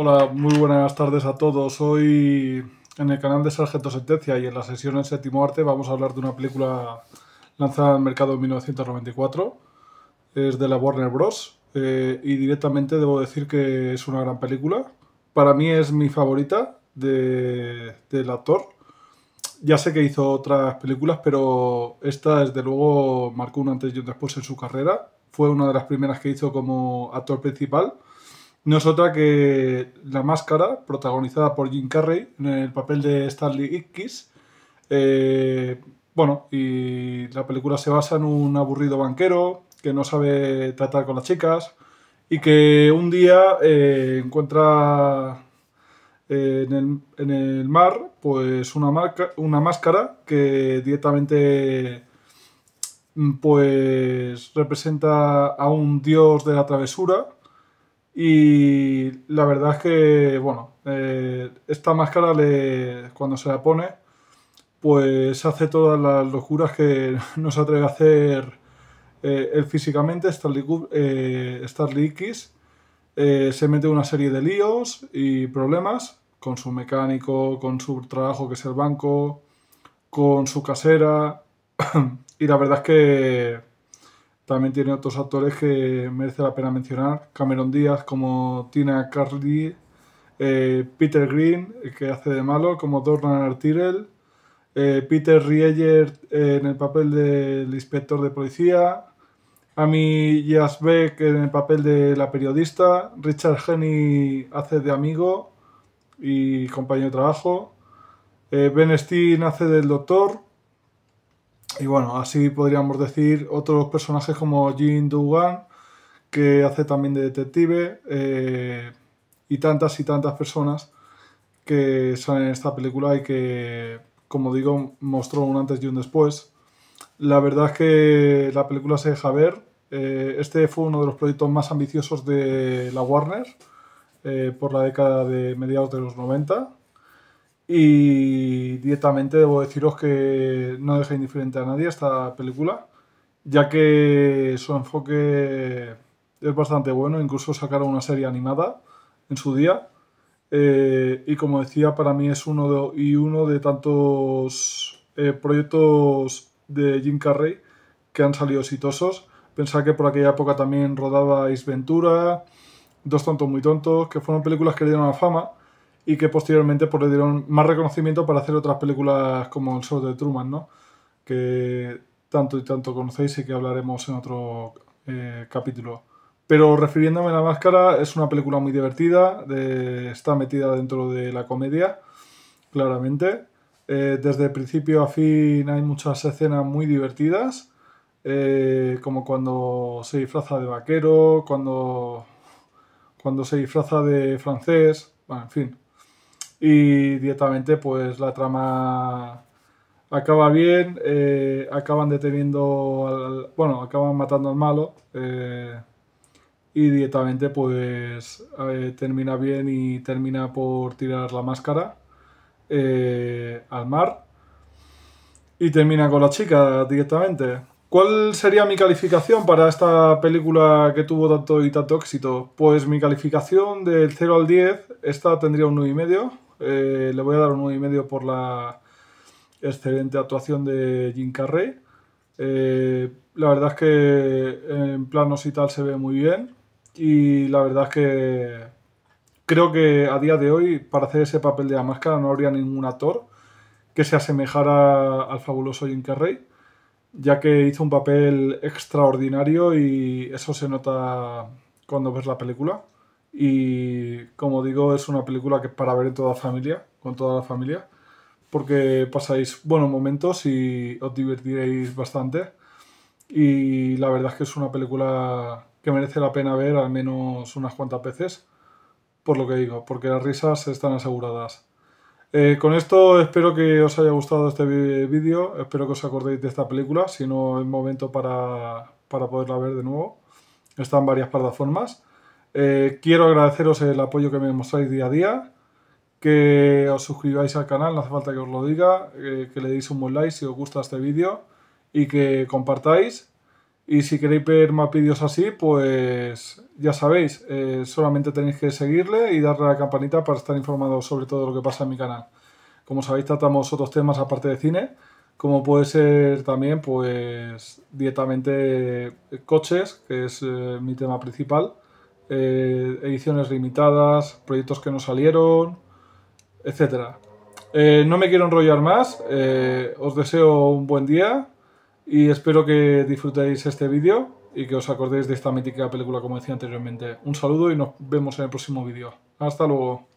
Hola, muy buenas tardes a todos. Hoy en el canal de Sargento Sentencia y en la sesión en Séptimo Arte vamos a hablar de una película lanzada al mercado en 1994. Es de la Warner Bros. Eh, y directamente debo decir que es una gran película. Para mí es mi favorita del actor. Ya sé que hizo otras películas, pero esta desde luego marcó un antes y un después en su carrera. Fue una de las primeras que hizo como actor principal no es otra que La Máscara, protagonizada por Jim Carrey en el papel de Stanley Ickes. Eh, bueno, y la película se basa en un aburrido banquero que no sabe tratar con las chicas y que un día eh, encuentra eh, en, el, mar pues una, una máscara que directamente mm, pues representa a un dios de la travesura y la verdad es que, bueno, eh, esta máscara cuando se la pone, pues hace todas las locuras que no se atreve a hacer eh, él físicamente, eh, Starly X. Eh, se mete una serie de líos y problemas con su mecánico, con su trabajo que es el banco, con su casera. y la verdad es que también tiene otros actores que merece la pena mencionar. Cameron Díaz como Tina Carly, eh, Peter Green, eh, que hace de malo, como Dornan Tyrell, eh, Peter Rieger en el papel del inspector de policía, Amy Yasbeck en el papel de la periodista, Richard Henny hace de amigo y compañero de trabajo, Ben Steen hace del doctor, y bueno, así podríamos decir otros personajes como Jin Dugan, que hace también de detective, eh, y tantas y tantas personas que salen en esta película y que, como digo, mostró un antes y un después. La verdad es que la película se deja ver. Eh, este fue uno de los proyectos más ambiciosos de la Warner eh, por la década de mediados de los 90. Y directamente debo deciros que no deja indiferente a nadie esta película, ya que su enfoque es bastante bueno, incluso sacaron una serie animada en su día. Eh, y como decía, para mí es uno de, y uno de tantos eh, proyectos de Jim Carrey que han salido exitosos. Pensaba que por aquella época también rodaba Ventura, Dos tontos muy tontos, que fueron películas que le dieron la fama y que posteriormente pues, le dieron más reconocimiento para hacer otras películas como El Sol de Truman, ¿no? que tanto y tanto conocéis y que hablaremos en otro eh, capítulo. Pero refiriéndome a La Máscara, es una película muy divertida, está metida dentro de la comedia, claramente. Eh, desde principio a fin hay muchas escenas muy divertidas, eh, como cuando se disfraza de vaquero, cuando, cuando se disfraza de francés, bueno, en fin, y directamente, pues la trama acaba bien, eh, acaban deteniendo, al, bueno, acaban matando al malo. Eh, y directamente, pues eh, termina bien y termina por tirar la máscara al mar. Y termina con la chica directamente. ¿Cuál sería mi calificación para esta película que tuvo tanto y tanto éxito? Pues mi calificación del 0 al 10, esta tendría un medio eh, le voy a dar un 1,5 por la excelente actuación de Jim Carrey. Eh, la verdad es que en planos y tal se ve muy bien. Y la verdad es que creo que a día de hoy, para hacer ese papel de la máscara, no habría ningún actor que se asemejara al fabuloso Jim Carrey, ya que hizo un papel extraordinario y eso se nota cuando ves la película. Y como digo, es una película que es para ver en toda familia, con toda la familia, porque pasáis buenos momentos y os divertiréis bastante. Y la verdad es que es una película que merece la pena ver al menos unas cuantas veces, por lo que digo, porque las risas están aseguradas. Eh, con esto espero que os haya gustado este vídeo, espero que os acordéis de esta película, si no es momento para, para poderla ver de nuevo. Está en varias plataformas. Eh, quiero agradeceros el apoyo que me mostráis día a día, que os suscribáis al canal, no hace falta que os lo diga, eh, que le deis un buen like si os gusta este vídeo y que compartáis. Y si queréis ver más vídeos así, pues ya sabéis, eh, solamente tenéis que seguirle y darle a la campanita para estar informados sobre todo lo que pasa en mi canal. Como sabéis, tratamos otros temas aparte de cine, como puede ser también, pues, directamente coches, que es mi tema principal. Eh, ediciones limitadas, proyectos que no salieron, etc. Eh, no me quiero enrollar más, eh, os deseo un buen día y espero que disfrutéis este vídeo y que os acordéis de esta mítica película como decía anteriormente. Un saludo y nos vemos en el próximo vídeo. Hasta luego.